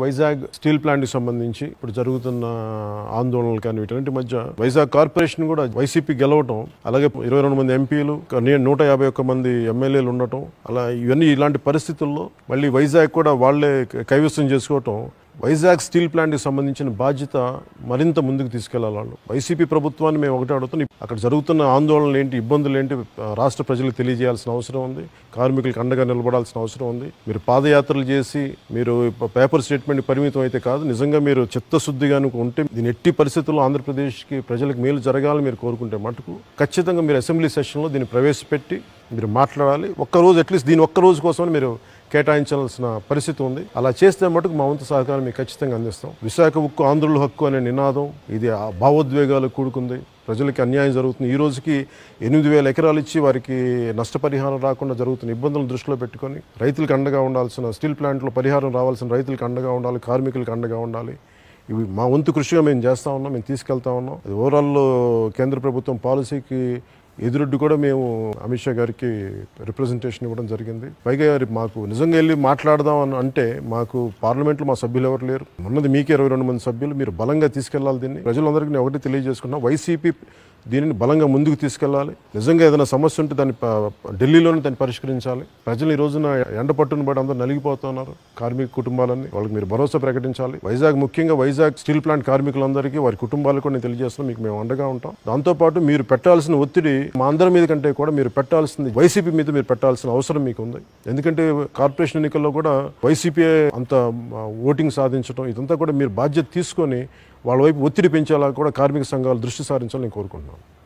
Vizag steel plant కి సంబంధించి ఇప్పుడు జరుగుతున్న ఆందోళనలు కానీ వీటన్నిటి మధ్య వైజాగ్ కార్పొరేషన్ కూడా వైసీపీ గెలవటం అలాగే ఇరవై రెండు మంది ఎంపీలు నూట యాభై ఒక్క మంది ఎమ్మెల్యేలు ఉండటం అలా ఇవన్నీ ఇలాంటి పరిస్థితుల్లో మళ్ళీ వైజాగ్ కూడా వాళ్లే కైవసం చేసుకోవటం వైజాగ్ స్టీల్ ప్లాంట్కి సంబంధించిన బాధ్యత మరింత ముందుకు తీసుకెళ్లాలి వైసీపీ ప్రభుత్వాన్ని మేము ఒకటే అడుగుతాం అక్కడ జరుగుతున్న ఆందోళనలు ఏంటి ఇబ్బందులు ఏంటి రాష్ట్ర ప్రజలకు తెలియజేయాల్సిన అవసరం ఉంది కార్మికులకు అండగా నిలబడాల్సిన అవసరం ఉంది మీరు పాదయాత్రలు చేసి మీరు పేపర్ స్టేట్మెంట్ పరిమితం అయితే కాదు నిజంగా మీరు చిత్తశుద్ధి కనుక ఉంటే దీని ఎట్టి పరిస్థితుల్లో ఆంధ్రప్రదేశ్కి ప్రజలకు మేలు జరగాలని మీరు కోరుకుంటే మటుకు ఖచ్చితంగా మీరు అసెంబ్లీ సెషన్లో దీన్ని ప్రవేశపెట్టి మీరు మాట్లాడాలి ఒక్కరోజు అట్లీస్ట్ దీని ఒక్కరోజు కోసం మీరు కేటాయించాల్సిన పరిస్థితి ఉంది అలా చేస్తే మటుకు మా వంతు సహకారం మీకు ఖచ్చితంగా అందిస్తాం విశాఖ ఉక్కు ఆంధ్రుల హక్కు అనే నినాదం ఇది ఆ భావోద్వేగాలు కూడుకుంది ప్రజలకి అన్యాయం జరుగుతుంది ఈ రోజుకి ఎనిమిది వేల ఎకరాలు ఇచ్చి వారికి నష్టపరిహారం రాకుండా జరుగుతున్న ఇబ్బందులను దృష్టిలో పెట్టుకొని రైతులకు అండగా ఉండాల్సిన స్టీల్ ప్లాంట్లో పరిహారం రావాల్సిన రైతులకు అండగా ఉండాలి కార్మికులకు అండగా ఉండాలి ఇవి మా వంతు కృషిగా మేము చేస్తూ ఉన్నాం మేము తీసుకెళ్తా ఉన్నాం ఓవరాల్ కేంద్ర ప్రభుత్వం పాలసీకి ఎదురొడ్డు కూడా మేము అమిత్ షా గారికి రిప్రజెంటేషన్ ఇవ్వడం జరిగింది పైగా మాకు నిజంగా వెళ్ళి మాట్లాడదాం అని అంటే మాకు పార్లమెంట్లో మా సభ్యులు ఎవరు లేరు ఉన్నది మీకు ఇరవై రెండు మంది సభ్యులు మీరు బలంగా తీసుకెళ్లాలి దీన్ని ప్రజలందరికీ నేను ఒకటి తెలియజేసుకున్నా వైసీపీ దీనిని బలంగా ముందుకు తీసుకెళ్లాలి నిజంగా ఏదైనా సమస్య ఉంటే దాన్ని ఢిల్లీలోనే దాన్ని పరిష్కరించాలి ప్రజలు ఈ రోజున ఎండ పట్టును బట్టి అందరూ నలిగిపోతున్నారు కార్మిక కుటుంబాలన్నీ వాళ్ళకి మీరు భరోసా ప్రకటించాలి వైజాగ్ ముఖ్యంగా వైజాగ్ స్టీల్ ప్లాంట్ కార్మికులందరికీ వారి కుటుంబాలకు నేను తెలియజేస్తున్నాం మీకు మేము అండగా ఉంటాం దాంతోపాటు మీరు పెట్టాల్సిన ఒత్తిడి మా అందరి మీద కంటే కూడా మీరు పెట్టాల్సింది వైసీపీ మీద మీరు పెట్టాల్సిన అవసరం మీకు ఉంది ఎందుకంటే కార్పొరేషన్ ఎన్నికల్లో కూడా వైసీపీ అంత ఓటింగ్ సాధించడం ఇదంతా కూడా మీరు బాధ్యత తీసుకొని వాళ్ళ వైపు ఒత్తిడి పెంచేలా కూడా కార్మిక సంఘాలు దృష్టి సారించాలని నేను కోరుకుంటున్నాను